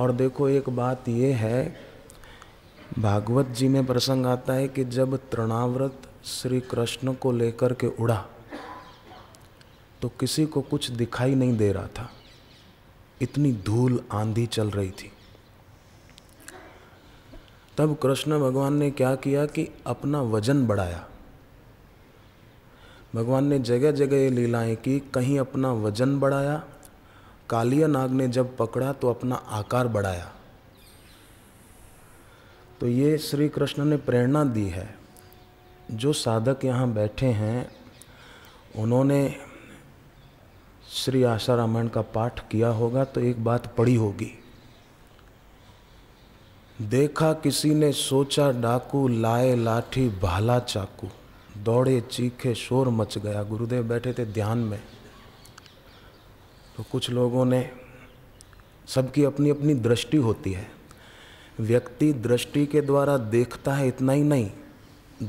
और देखो एक बात ये है भागवत जी में प्रसंग आता है कि जब तृणाव्रत श्री कृष्ण को लेकर के उड़ा तो किसी को कुछ दिखाई नहीं दे रहा था इतनी धूल आंधी चल रही थी तब कृष्ण भगवान ने क्या किया कि अपना वजन बढ़ाया भगवान ने जगह जगह ये लीलाएं की कहीं अपना वजन बढ़ाया कालिया नाग ने जब पकड़ा तो अपना आकार बढ़ाया तो ये श्री कृष्ण ने प्रेरणा दी है जो साधक यहाँ बैठे हैं उन्होंने श्री आशा रामायण का पाठ किया होगा तो एक बात पढ़ी होगी देखा किसी ने सोचा डाकू लाए लाठी भाला चाकू दौड़े चीखे शोर मच गया गुरुदेव बैठे थे ध्यान में तो कुछ लोगों ने सबकी अपनी अपनी दृष्टि होती है व्यक्ति दृष्टि के द्वारा देखता है इतना ही नहीं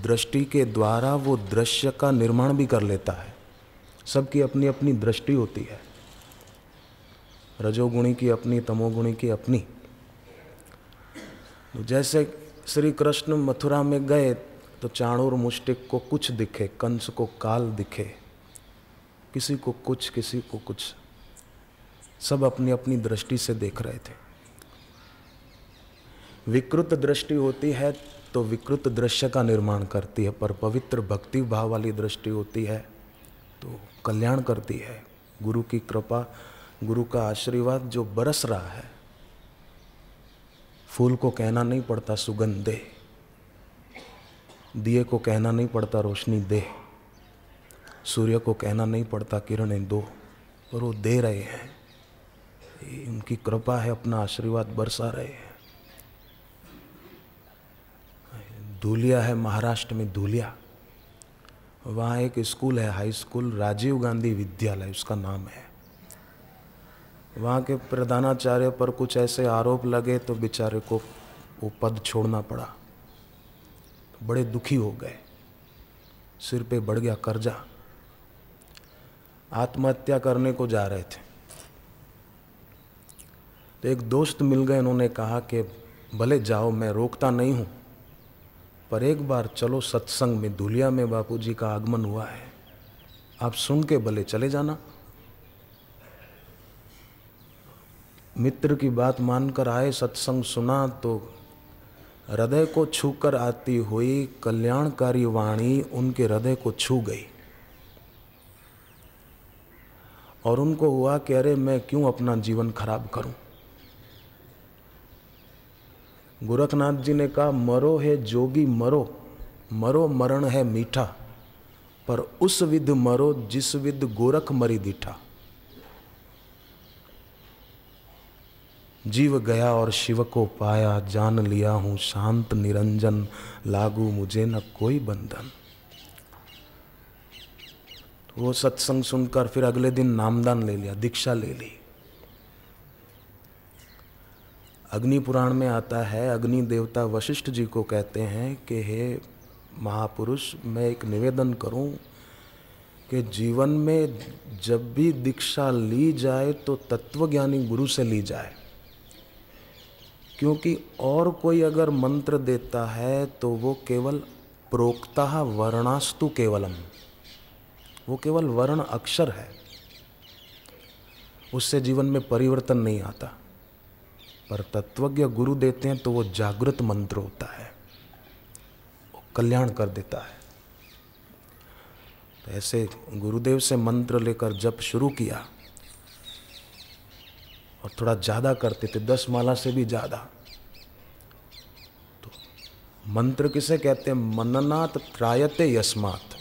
दृष्टि के द्वारा वो दृश्य का निर्माण भी कर लेता है सबकी अपनी अपनी दृष्टि होती है रजोगुणी की अपनी तमोगुणी की अपनी तो जैसे श्री कृष्ण मथुरा में गए तो चाणूर मुष्टिक को कुछ दिखे कंस को काल दिखे किसी को कुछ किसी को कुछ सब अपनी अपनी दृष्टि से देख रहे थे विकृत दृष्टि होती है तो विकृत दृश्य का निर्माण करती है पर पवित्र भक्ति भाव वाली दृष्टि होती है तो कल्याण करती है गुरु की कृपा गुरु का आशीर्वाद जो बरस रहा है फूल को कहना नहीं पड़ता सुगंध दे दिए को कहना नहीं पड़ता रोशनी दे सूर्य को कहना नहीं पड़ता किरणें दो पर वो दे रहे हैं उनकी कृपा है अपना आशीर्वाद बरसा रहे हैं धूलिया है महाराष्ट्र में धूलिया वहाँ एक स्कूल है हाई स्कूल राजीव गांधी विद्यालय उसका नाम है वहाँ के प्रधानाचार्य पर कुछ ऐसे आरोप लगे तो बेचारे को वो पद छोड़ना पड़ा तो बड़े दुखी हो गए सिर पे बढ़ गया कर्जा आत्महत्या करने को जा रहे थे एक दोस्त मिल गए उन्होंने कहा कि भले जाओ मैं रोकता नहीं हूँ पर एक बार चलो सत्संग में धुलिया में बापू जी का आगमन हुआ है आप सुन के भले चले जाना मित्र की बात मानकर आए सत्संग सुना तो हृदय को छूकर आती हुई कल्याणकारी वाणी उनके हृदय को छू गई और उनको हुआ कि अरे मैं क्यों अपना जीवन खराब करूं गोरखनाथ जी ने कहा मरो है जोगी मरो मरो मरण है मीठा पर उस विध मरो जिस विध गोरख मरी दिठा जीव गया और शिव को पाया जान लिया हूं शांत निरंजन लागू मुझे न कोई बंधन वो सत्संग सुनकर फिर अगले दिन नामदान ले लिया दीक्षा ले ली अग्नि पुराण में आता है अग्नि देवता वशिष्ठ जी को कहते हैं कि हे महापुरुष मैं एक निवेदन करूं कि जीवन में जब भी दीक्षा ली जाए तो तत्वज्ञानी गुरु से ली जाए क्योंकि और कोई अगर मंत्र देता है तो वो केवल प्रोक्ता वर्णास्तु केवलम वो केवल वर्ण अक्षर है उससे जीवन में परिवर्तन नहीं आता पर तत्वज्ञ गुरु देते हैं तो वो जागृत मंत्र होता है वो कल्याण कर देता है तो ऐसे गुरुदेव से मंत्र लेकर जप शुरू किया और थोड़ा ज़्यादा करते थे दस माला से भी ज़्यादा तो मंत्र किसे कहते हैं मननात त्रायते यस्मात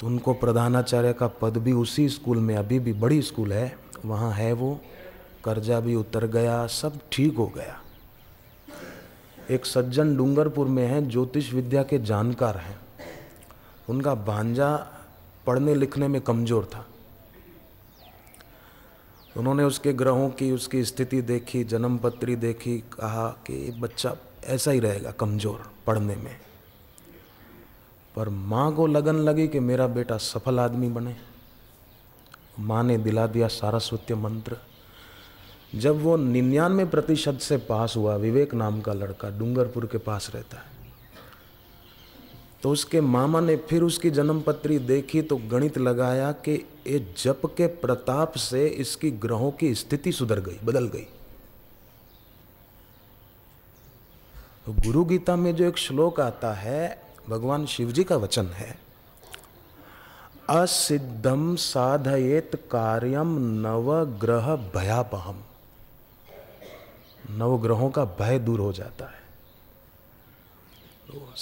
तो उनको प्रधानाचार्य का पद भी उसी स्कूल में अभी भी बड़ी स्कूल है वहाँ है वो कर्जा भी उतर गया सब ठीक हो गया एक सज्जन डूंगरपुर में है ज्योतिष विद्या के जानकार हैं उनका भांजा पढ़ने लिखने में कमज़ोर था उन्होंने उसके ग्रहों की उसकी स्थिति देखी जन्म पत्री देखी कहा कि बच्चा ऐसा ही रहेगा कमज़ोर पढ़ने में पर माँ को लगन लगी कि मेरा बेटा सफल आदमी बने माँ ने दिला दिया सारस्वत्य मंत्र जब वो निन्यानवे प्रतिशत से पास हुआ विवेक नाम का लड़का डूंगरपुर के पास रहता है तो उसके मामा ने फिर उसकी जन्मपत्री देखी तो गणित लगाया कि ये जप के प्रताप से इसकी ग्रहों की स्थिति सुधर गई बदल गई तो गुरु गीता में जो एक श्लोक आता है भगवान शिव जी का वचन है असिद्धम साधयेत कार्यम नवग्रह भयापहम नवग्रहों का भय दूर हो जाता है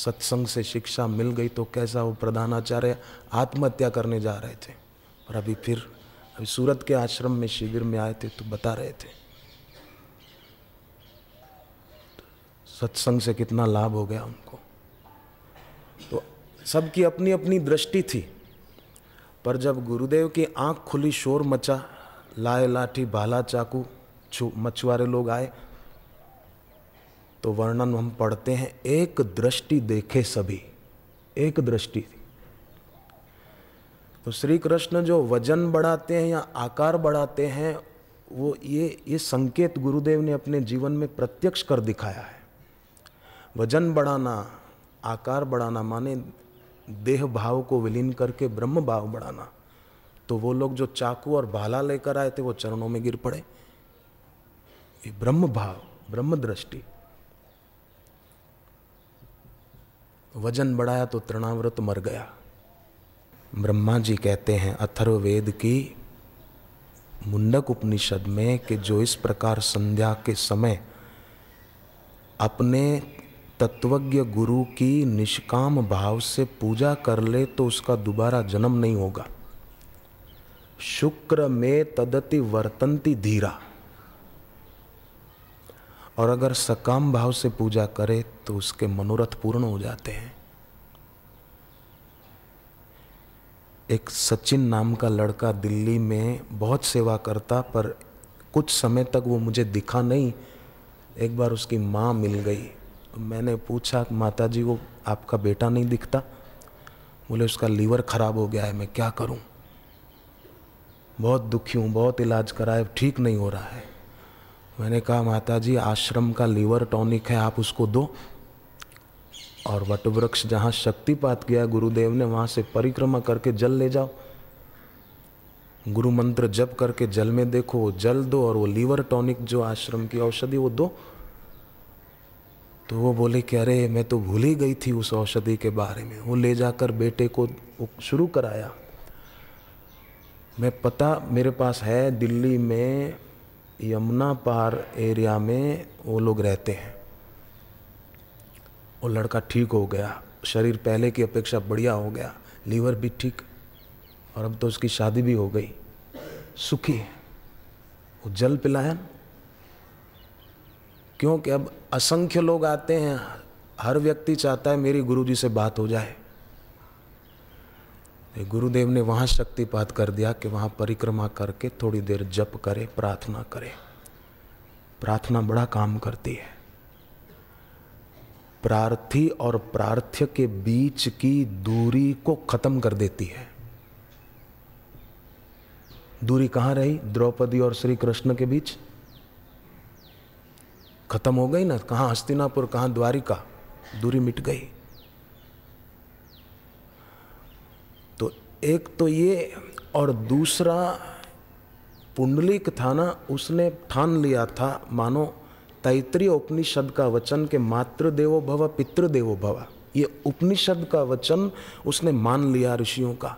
सत्संग से शिक्षा मिल गई तो कैसा वो प्रधानाचार्य आत्महत्या करने जा रहे थे और अभी फिर अभी सूरत के आश्रम में शिविर में आए थे तो बता रहे थे सत्संग से कितना लाभ हो गया उनको तो सबकी अपनी अपनी दृष्टि थी पर जब गुरुदेव की आंख खुली शोर मचा लाए लाठी भाला चाकू मछुआरे लोग आए तो वर्णन हम पढ़ते हैं एक दृष्टि देखे सभी एक दृष्टि तो श्री कृष्ण जो वजन बढ़ाते हैं या आकार बढ़ाते हैं वो ये ये संकेत गुरुदेव ने अपने जीवन में प्रत्यक्ष कर दिखाया है वजन बढ़ाना आकार बढ़ाना माने देह भाव को विलीन करके ब्रह्म भाव बढ़ाना तो वो लोग जो चाकू और भाला लेकर आए थे वो चरणों में गिर पड़े ये ब्रह्म भाव ब्रह्म दृष्टि वजन बढ़ाया तो तृणाव्रत मर गया ब्रह्मा जी कहते हैं अथर्ववेद की मुंडक उपनिषद में कि जो इस प्रकार संध्या के समय अपने तत्वज्ञ गुरु की निष्काम भाव से पूजा कर ले तो उसका दोबारा जन्म नहीं होगा शुक्र में तदति वर्तंती धीरा और अगर सकाम भाव से पूजा करे तो उसके मनोरथ पूर्ण हो जाते हैं एक सचिन नाम का लड़का दिल्ली में बहुत सेवा करता पर कुछ समय तक वो मुझे दिखा नहीं एक बार उसकी माँ मिल गई मैंने पूछा माता जी वो आपका बेटा नहीं दिखता बोले उसका लीवर ख़राब हो गया है मैं क्या करूं बहुत दुखी हूं बहुत इलाज कराए ठीक नहीं हो रहा है मैंने कहा माता जी आश्रम का लीवर टॉनिक है आप उसको दो और वटवृक्ष जहाँ शक्तिपात गया गुरुदेव ने वहाँ से परिक्रमा करके जल ले जाओ गुरु मंत्र जप करके जल में देखो जल दो और वो लीवर टॉनिक जो आश्रम की औषधि वो दो तो वो बोले कि अरे मैं तो भूल ही गई थी उस औषधि के बारे में वो ले जाकर बेटे को शुरू कराया मैं पता मेरे पास है दिल्ली में यमुना पार एरिया में वो लोग रहते हैं वो लड़का ठीक हो गया शरीर पहले की अपेक्षा बढ़िया हो गया लीवर भी ठीक और अब तो उसकी शादी भी हो गई सुखी है वो जल पिलाया ना क्योंकि अब असंख्य लोग आते हैं हर व्यक्ति चाहता है मेरी गुरुजी से बात हो जाए गुरुदेव ने वहाँ शक्तिपात कर दिया कि वहाँ परिक्रमा करके थोड़ी देर जप करे प्रार्थना करे प्रार्थना बड़ा काम करती है प्रार्थी और प्रार्थ्य के बीच की दूरी को खत्म कर देती है दूरी कहाँ रही द्रौपदी और श्री कृष्ण के बीच खत्म हो गई ना कहाँ हस्तिनापुर कहाँ द्वारिका दूरी मिट गई तो एक तो ये और दूसरा पुंडलिक था ना उसने ठान लिया था मानो तैतृय उपनिषद का वचन के मातृदेवो भव देवो भव ये उपनिषद का वचन उसने मान लिया ऋषियों का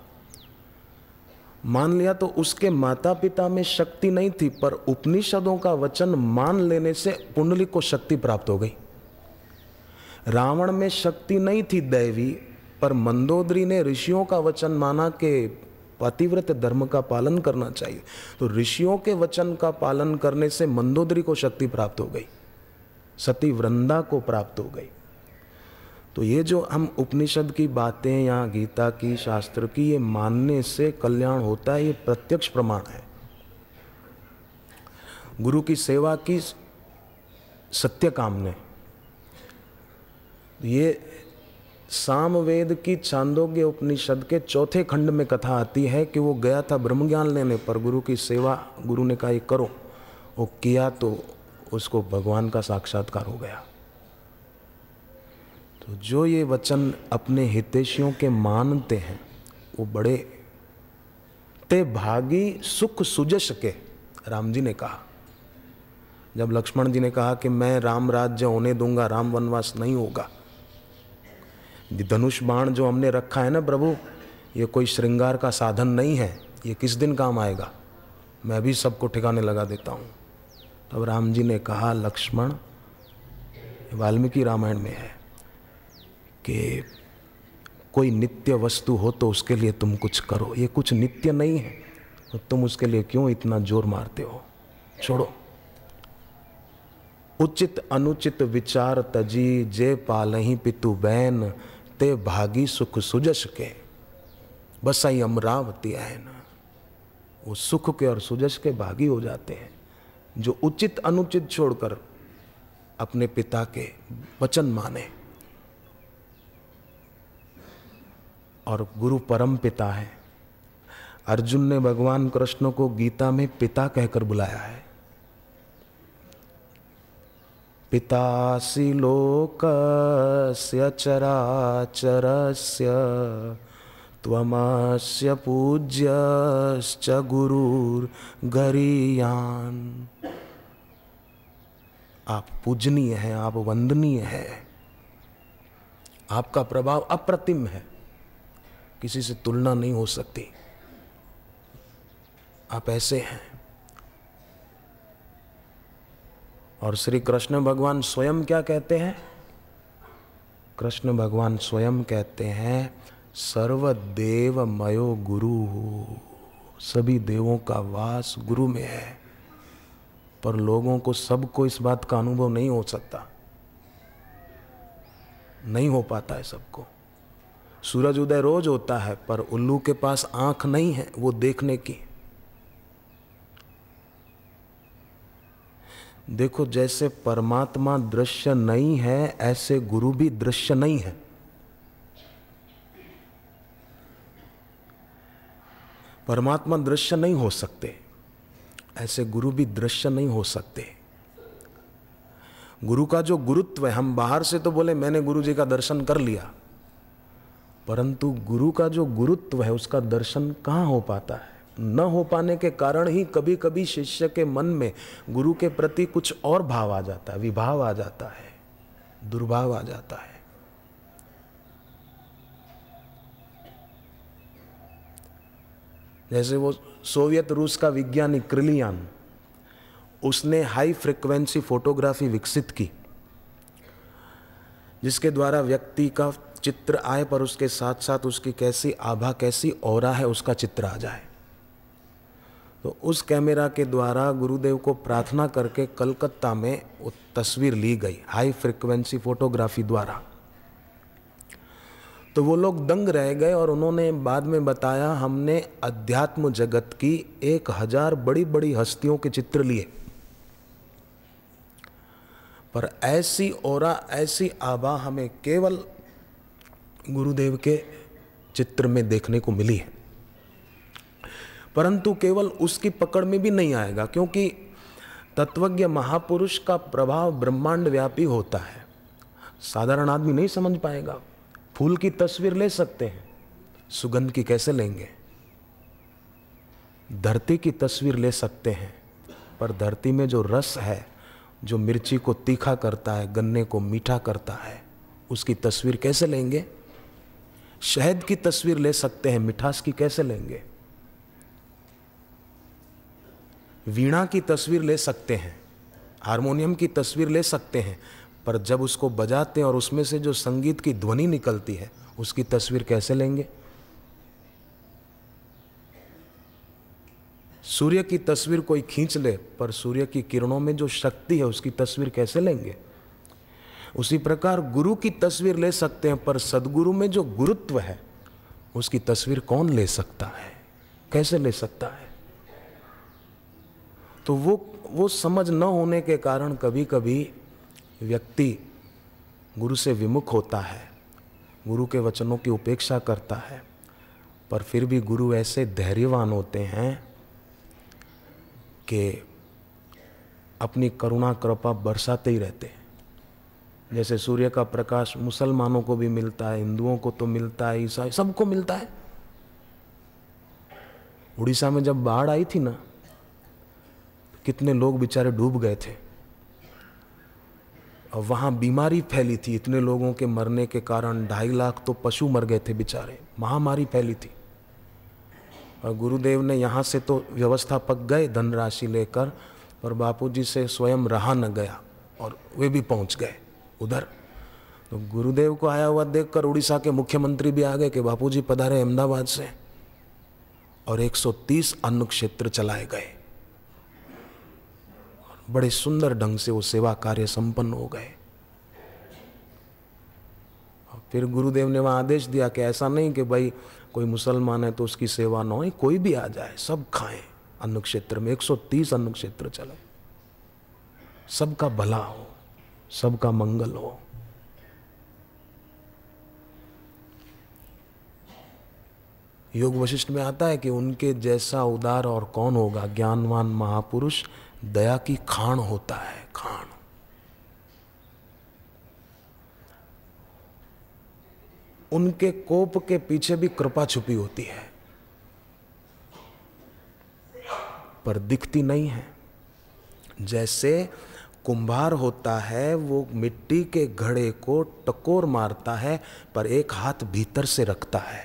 मान लिया तो उसके माता पिता में शक्ति नहीं थी पर उपनिषदों का वचन मान लेने से कुंडली को शक्ति प्राप्त हो गई रावण में शक्ति नहीं थी दैवी पर मंदोदरी ने ऋषियों का वचन माना के पतिव्रत धर्म का पालन करना चाहिए तो ऋषियों के वचन का पालन करने से मंदोदरी को शक्ति प्राप्त हो गई सती वृंदा को प्राप्त हो गई तो ये जो हम उपनिषद की बातें या गीता की शास्त्र की ये मानने से कल्याण होता है ये प्रत्यक्ष प्रमाण है गुरु की सेवा की सत्य काम ने ये सामवेद की चांदोग्य उपनिषद के चौथे खंड में कथा आती है कि वो गया था ब्रह्म ज्ञान लेने पर गुरु की सेवा गुरु ने कहा ये करो वो किया तो उसको भगवान का साक्षात्कार हो गया तो जो ये वचन अपने हितेशियों के मानते हैं वो बड़े ते भागी सुख सुजश के राम जी ने कहा जब लक्ष्मण जी ने कहा कि मैं राम राज्य होने दूंगा राम वनवास नहीं होगा धनुष बाण जो हमने रखा है ना प्रभु ये कोई श्रृंगार का साधन नहीं है ये किस दिन काम आएगा मैं भी सबको ठिकाने लगा देता हूँ तब राम जी ने कहा लक्ष्मण वाल्मीकि रामायण में है कि कोई नित्य वस्तु हो तो उसके लिए तुम कुछ करो ये कुछ नित्य नहीं है तो तुम उसके लिए क्यों इतना जोर मारते हो छोड़ो उचित अनुचित विचार तजी जे पालही पितु बैन ते भागी सुख सुजस के बस आई अमरावती है ना वो सुख के और सुजस के भागी हो जाते हैं जो उचित अनुचित छोड़कर अपने पिता के वचन माने और गुरु परम पिता है अर्जुन ने भगवान कृष्ण को गीता में पिता कहकर बुलाया है पितासी चरा चराचरस्य त्वमस्य पूज्यश्च गुरुर्गरीयान् आप पूजनीय हैं आप वंदनीय हैं आपका प्रभाव अप्रतिम है किसी से तुलना नहीं हो सकती आप ऐसे हैं और श्री कृष्ण भगवान स्वयं क्या कहते हैं कृष्ण भगवान स्वयं कहते हैं सर्वदेव मयो गुरु सभी देवों का वास गुरु में है पर लोगों को सबको इस बात का अनुभव नहीं हो सकता नहीं हो पाता है सबको सूरज उदय रोज होता है पर उल्लू के पास आंख नहीं है वो देखने की देखो जैसे परमात्मा दृश्य नहीं है ऐसे गुरु भी दृश्य नहीं है परमात्मा दृश्य नहीं हो सकते ऐसे गुरु भी दृश्य नहीं हो सकते गुरु का जो गुरुत्व है हम बाहर से तो बोले मैंने गुरु जी का दर्शन कर लिया परंतु गुरु का जो गुरुत्व है उसका दर्शन कहाँ हो पाता है न हो पाने के कारण ही कभी कभी शिष्य के मन में गुरु के प्रति कुछ और भाव आ जाता है विभाव आ जाता है दुर्भाव आ जाता है जैसे वो सोवियत रूस का विज्ञानी क्रिलियान उसने हाई फ्रिक्वेंसी फोटोग्राफी विकसित की जिसके द्वारा व्यक्ति का चित्र आए पर उसके साथ साथ उसकी कैसी आभा कैसी और है उसका चित्र आ जाए तो उस कैमरा के द्वारा गुरुदेव को प्रार्थना करके कलकत्ता में वो तस्वीर ली गई हाई फ्रिक्वेंसी फोटोग्राफी द्वारा तो वो लोग दंग रह गए और उन्होंने बाद में बताया हमने अध्यात्म जगत की एक हजार बड़ी बड़ी हस्तियों के चित्र लिए पर ऐसी ओरा ऐसी आभा हमें केवल गुरुदेव के चित्र में देखने को मिली है परंतु केवल उसकी पकड़ में भी नहीं आएगा क्योंकि तत्वज्ञ महापुरुष का प्रभाव ब्रह्मांड व्यापी होता है साधारण आदमी नहीं समझ पाएगा फूल की तस्वीर ले सकते हैं सुगंध की कैसे लेंगे धरती की तस्वीर ले सकते हैं पर धरती में जो रस है जो मिर्ची को तीखा करता है गन्ने को मीठा करता है उसकी तस्वीर कैसे लेंगे शहद की तस्वीर ले सकते हैं मिठास की कैसे लेंगे वीणा की तस्वीर ले सकते हैं हारमोनियम की तस्वीर ले सकते हैं पर जब उसको बजाते हैं और उसमें से जो संगीत की ध्वनि निकलती है उसकी तस्वीर कैसे लेंगे सूर्य की तस्वीर कोई खींच ले पर सूर्य की किरणों में जो शक्ति है उसकी तस्वीर कैसे लेंगे उसी प्रकार गुरु की तस्वीर ले सकते हैं पर सदगुरु में जो गुरुत्व है उसकी तस्वीर कौन ले सकता है कैसे ले सकता है तो वो वो समझ न होने के कारण कभी कभी व्यक्ति गुरु से विमुख होता है गुरु के वचनों की उपेक्षा करता है पर फिर भी गुरु ऐसे धैर्यवान होते हैं कि अपनी करुणा कृपा बरसाते ही रहते हैं जैसे सूर्य का प्रकाश मुसलमानों को भी मिलता है हिंदुओं को तो मिलता है ईसाई सबको मिलता है उड़ीसा में जब बाढ़ आई थी ना तो कितने लोग बेचारे डूब गए थे और वहाँ बीमारी फैली थी इतने लोगों के मरने के कारण ढाई लाख तो पशु मर गए थे बेचारे महामारी फैली थी और गुरुदेव ने यहाँ से तो व्यवस्था पक गए धनराशि लेकर पर बापूजी से स्वयं रहा न गया और वे भी पहुँच गए उधर तो गुरुदेव को आया हुआ देखकर उड़ीसा के मुख्यमंत्री भी आ गए कि बापूजी पधारे अहमदाबाद से और 130 अन्न क्षेत्र चलाए गए बड़े सुंदर ढंग से वो सेवा कार्य संपन्न हो गए फिर गुरुदेव ने वहां आदेश दिया कि ऐसा नहीं कि भाई कोई मुसलमान है तो उसकी सेवा ना हो कोई भी आ जाए सब खाए अन्न क्षेत्र में 130 अन्न क्षेत्र चले सबका भला हो सबका मंगल हो योग वशिष्ठ में आता है कि उनके जैसा उदार और कौन होगा ज्ञानवान महापुरुष दया की खान होता है खान उनके कोप के पीछे भी कृपा छुपी होती है पर दिखती नहीं है जैसे कुंभार होता है वो मिट्टी के घड़े को टकोर मारता है पर एक हाथ भीतर से रखता है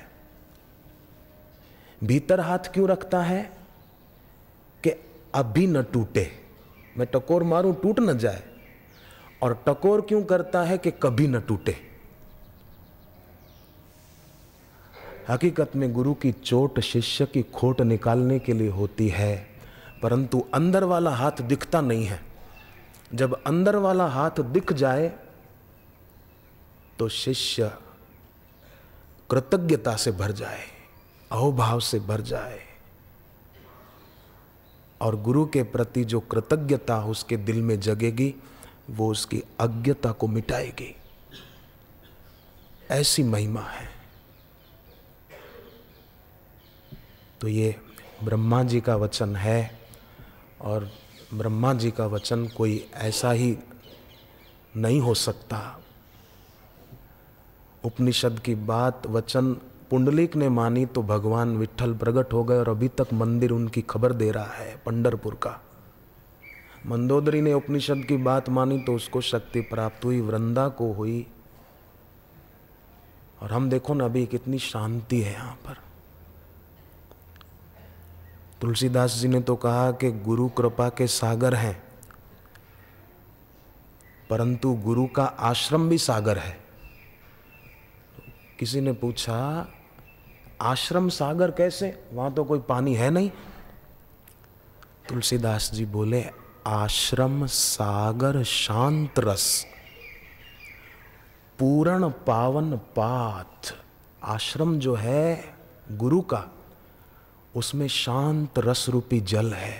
भीतर हाथ क्यों रखता है कि अभी न टूटे मैं टकोर मारूं टूट न जाए और टकोर क्यों करता है कि कभी न टूटे हकीकत में गुरु की चोट शिष्य की खोट निकालने के लिए होती है परंतु अंदर वाला हाथ दिखता नहीं है जब अंदर वाला हाथ दिख जाए तो शिष्य कृतज्ञता से भर जाए अहोभाव से भर जाए और गुरु के प्रति जो कृतज्ञता उसके दिल में जगेगी वो उसकी अज्ञता को मिटाएगी ऐसी महिमा है तो ये ब्रह्मा जी का वचन है और ब्रह्मा जी का वचन कोई ऐसा ही नहीं हो सकता उपनिषद की बात वचन पुंडलिक ने मानी तो भगवान विठ्ठल प्रकट हो गए और अभी तक मंदिर उनकी खबर दे रहा है पंडरपुर का मंदोदरी ने उपनिषद की बात मानी तो उसको शक्ति प्राप्त हुई वृंदा को हुई और हम देखो ना अभी कितनी शांति है यहाँ पर तुलसीदास जी ने तो कहा कि गुरु कृपा के सागर हैं परंतु गुरु का आश्रम भी सागर है किसी ने पूछा आश्रम सागर कैसे वहां तो कोई पानी है नहीं तुलसीदास जी बोले आश्रम सागर शांत रस पूर्ण पावन पाथ आश्रम जो है गुरु का उसमें शांत रस रूपी जल है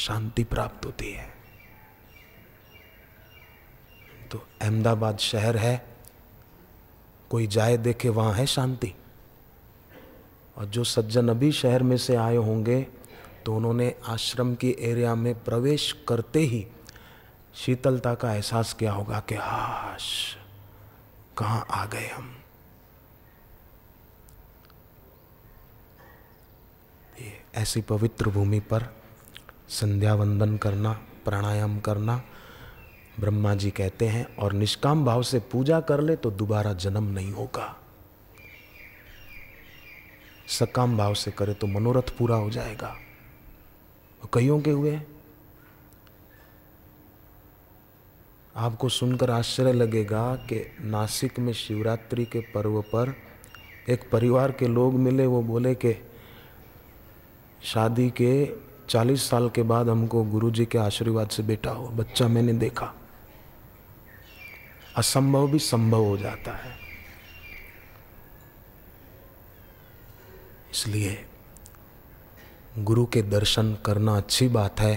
शांति प्राप्त होती है तो अहमदाबाद शहर है कोई जाए देखे वहां है शांति और जो सज्जन अभी शहर में से आए होंगे तो उन्होंने आश्रम के एरिया में प्रवेश करते ही शीतलता का एहसास किया होगा कि हाश कहाँ आ गए हम ऐसी पवित्र भूमि पर संध्या वंदन करना प्राणायाम करना ब्रह्मा जी कहते हैं और निष्काम भाव से पूजा कर ले तो दोबारा जन्म नहीं होगा सकाम भाव से करे तो मनोरथ पूरा हो जाएगा कईयों के हुए आपको सुनकर आश्चर्य लगेगा कि नासिक में शिवरात्रि के पर्व पर एक परिवार के लोग मिले वो बोले कि शादी के चालीस साल के बाद हमको गुरु जी के आशीर्वाद से बेटा हो बच्चा मैंने देखा असंभव भी संभव हो जाता है इसलिए गुरु के दर्शन करना अच्छी बात है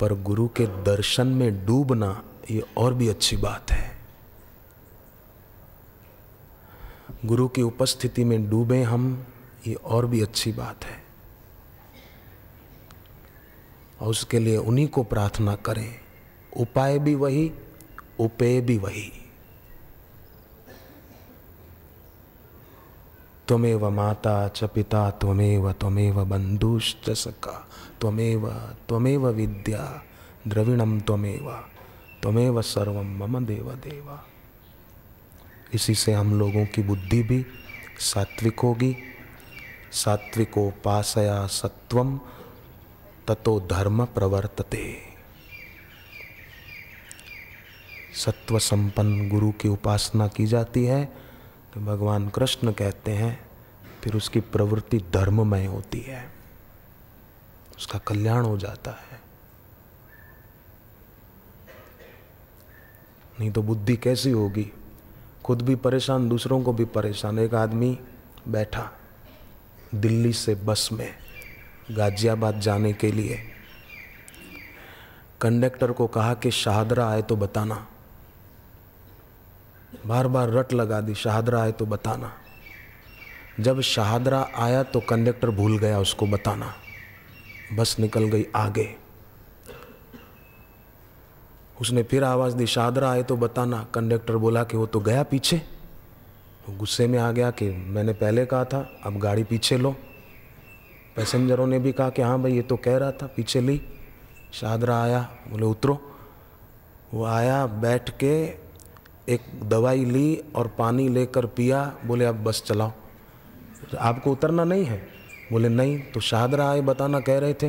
पर गुरु के दर्शन में डूबना ये और भी अच्छी बात है गुरु की उपस्थिति में डूबे हम ये और भी अच्छी बात है और उसके लिए उन्हीं को प्रार्थना करें उपाय भी वही उपेय भी वही त्वमेव माता च पिता त्वमेव त्वमेव बंधुश्च सखा त्वमेव त्वमेव विद्या द्रविणम त्वमेव त्वमेव सर्व मम देव देवा इसी से हम लोगों की बुद्धि भी सात्विक होगी सात्विकोपासया सत्वम ततो धर्म प्रवर्तते सत्व संपन्न गुरु की उपासना की जाती है तो भगवान कृष्ण कहते हैं फिर उसकी प्रवृत्ति धर्ममय होती है उसका कल्याण हो जाता है नहीं तो बुद्धि कैसी होगी खुद भी परेशान दूसरों को भी परेशान एक आदमी बैठा दिल्ली से बस में गाजियाबाद जाने के लिए कंडक्टर को कहा कि शाहदरा आए तो बताना बार बार रट लगा दी शाहदरा आए तो बताना जब शाहदरा आया तो कंडक्टर भूल गया उसको बताना बस निकल गई आगे उसने फिर आवाज़ दी शाहदरा आए तो बताना कंडक्टर बोला कि वो तो गया पीछे गुस्से में आ गया कि मैंने पहले कहा था अब गाड़ी पीछे लो पैसेंजरों ने भी कहा कि हाँ भाई ये तो कह रहा था पीछे ली शाहदरा आया बोले उतरो वो आया बैठ के एक दवाई ली और पानी लेकर पिया बोले अब बस चलाओ आपको उतरना नहीं है बोले नहीं तो शाहदरा आए बताना कह रहे थे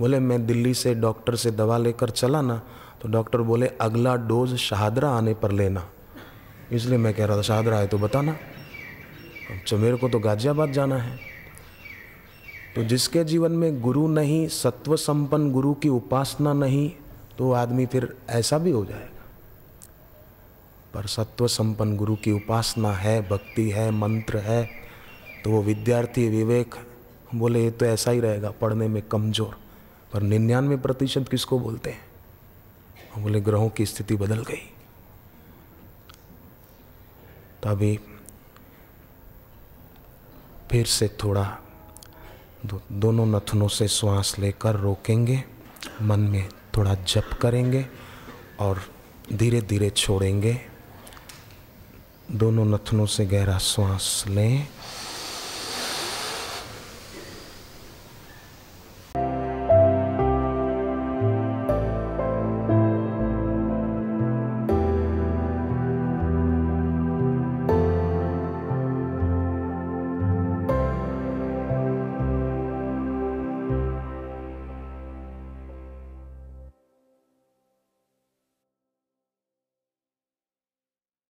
बोले मैं दिल्ली से डॉक्टर से दवा लेकर चला ना तो डॉक्टर बोले अगला डोज शाहदरा आने पर लेना इसलिए मैं कह रहा था शाहदरा आए तो बताना अच्छा मेरे को तो गाजियाबाद जाना है तो जिसके जीवन में गुरु नहीं सत्व संपन्न गुरु की उपासना नहीं तो आदमी फिर ऐसा भी हो जाएगा पर सत्व संपन्न गुरु की उपासना है भक्ति है मंत्र है तो वो विद्यार्थी विवेक बोले ये तो ऐसा ही रहेगा पढ़ने में कमज़ोर पर निन्यानवे प्रतिशत किसको बोलते हैं बोले ग्रहों की स्थिति बदल गई तभी फिर से थोड़ा दो, दोनों नथनों से श्वास लेकर रोकेंगे मन में थोड़ा जप करेंगे और धीरे धीरे छोड़ेंगे दोनों नथनों से गहरा श्वास लें